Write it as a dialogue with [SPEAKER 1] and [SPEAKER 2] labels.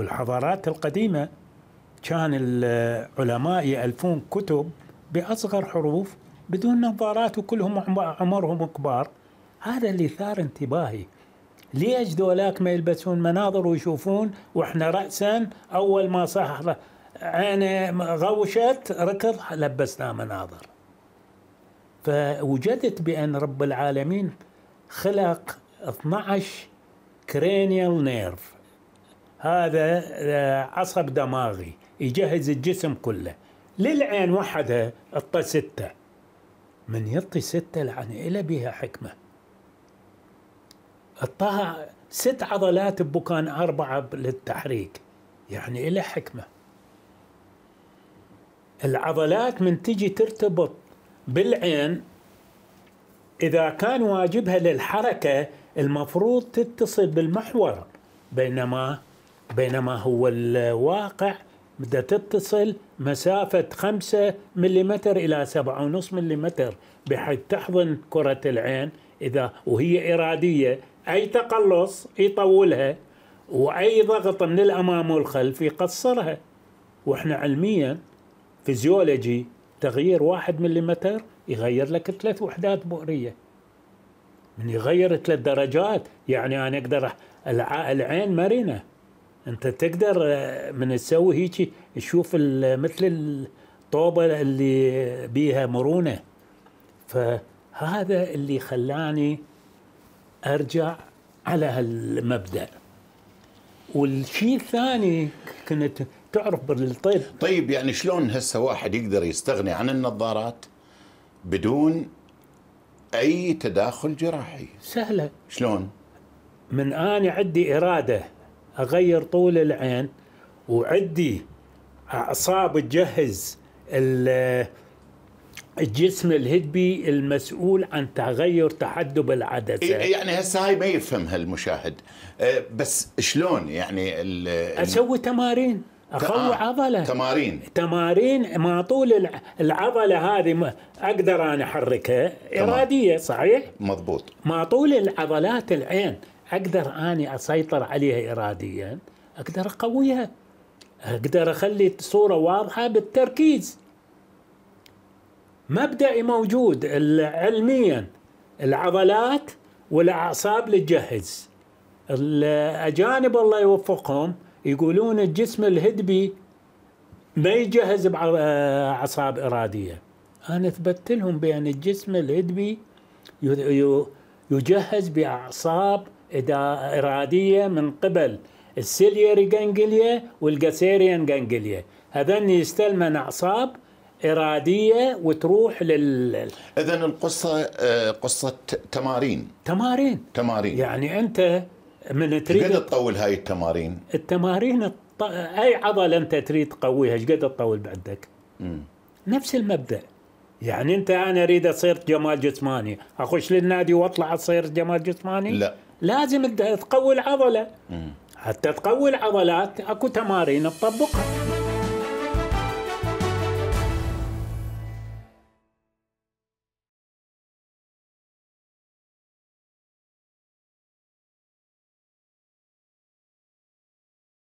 [SPEAKER 1] والحضارات القديمة كان العلماء يألفون كتب بأصغر حروف بدون نظارات وكلهم عمرهم كبار هذا اللي ثار انتباهي ليش ذولاك ما يلبسون مناظر ويشوفون واحنا رأسا أول ما صح عينه غوشت ركض لبسنا مناظر فوجدت بأن رب العالمين خلق 12 كرينيال نيرف هذا آه، عصب دماغي يجهز الجسم كله للعين وحدها اعطى ستة من يعطي ستة لعن إلى بها حكمة اعطاها ست عضلات بمكان أربعة للتحريك يعني إلى حكمة العضلات من تجي ترتبط بالعين إذا كان واجبها للحركة المفروض تتصل بالمحور بينما بينما هو الواقع بدها تتصل مسافة 5 ملم إلى 7.5 ملم بحيث تحضن كرة العين إذا وهي إرادية أي تقلص يطولها وأي ضغط من الأمام والخلف يقصرها وإحنا علميا فيزيولوجي تغيير واحد ملم يغير لك ثلاث وحدات بؤرية من يغير ثلاث درجات يعني أنا أقدر العين مرنة انت تقدر آه، من تسوي هيك تشوف مثل الطوبه اللي بيها مرونه فهذا اللي خلاني ارجع على هالمبدا والشيء الثاني كنت تعرف بالطيب طيب يعني شلون هسه واحد يقدر يستغني عن النظارات بدون اي تداخل جراحي سهله شلون من اني عندي اراده اغير طول العين وعندي اعصاب تجهز الجسم الهدبي المسؤول عن تغير تحدب العدسه إيه، يعني هسه هاي ما يفهمها المشاهد أه، بس شلون يعني اسوي تمارين اقوي آه، عضله تمارين تمارين مع طول العضله هذه اقدر انا احركها اراديه صحيح مضبوط مع طول العضلات العين اقدر اني اسيطر عليها اراديا اقدر اقويها اقدر اخلي الصوره واضحه بالتركيز مبدئي موجود علميا العضلات والاعصاب للجهز الاجانب الله يوفقهم يقولون الجسم الهدبي ما يجهز باعصاب اراديه انا اثبت لهم بان الجسم الهدبي يجهز باعصاب إرادية من قبل السيلياري جانجليا والجاسيريان جانجليا هذان يستلمن أعصاب إرادية وتروح لل إذا القصة آه، قصة تمارين تمارين تمارين يعني أنت من تريد قد تطول هاي التمارين؟ التمارين الط... أي عضلة أنت تريد تقويها ايش قد تطول بعدك؟ نفس المبدأ يعني أنت أنا أريد أصير جمال جسماني أخش للنادي وأطلع أصير جمال جسماني؟ لا لازم تقوي العضله حتى تقوي العضلات اكو تمارين تطبقها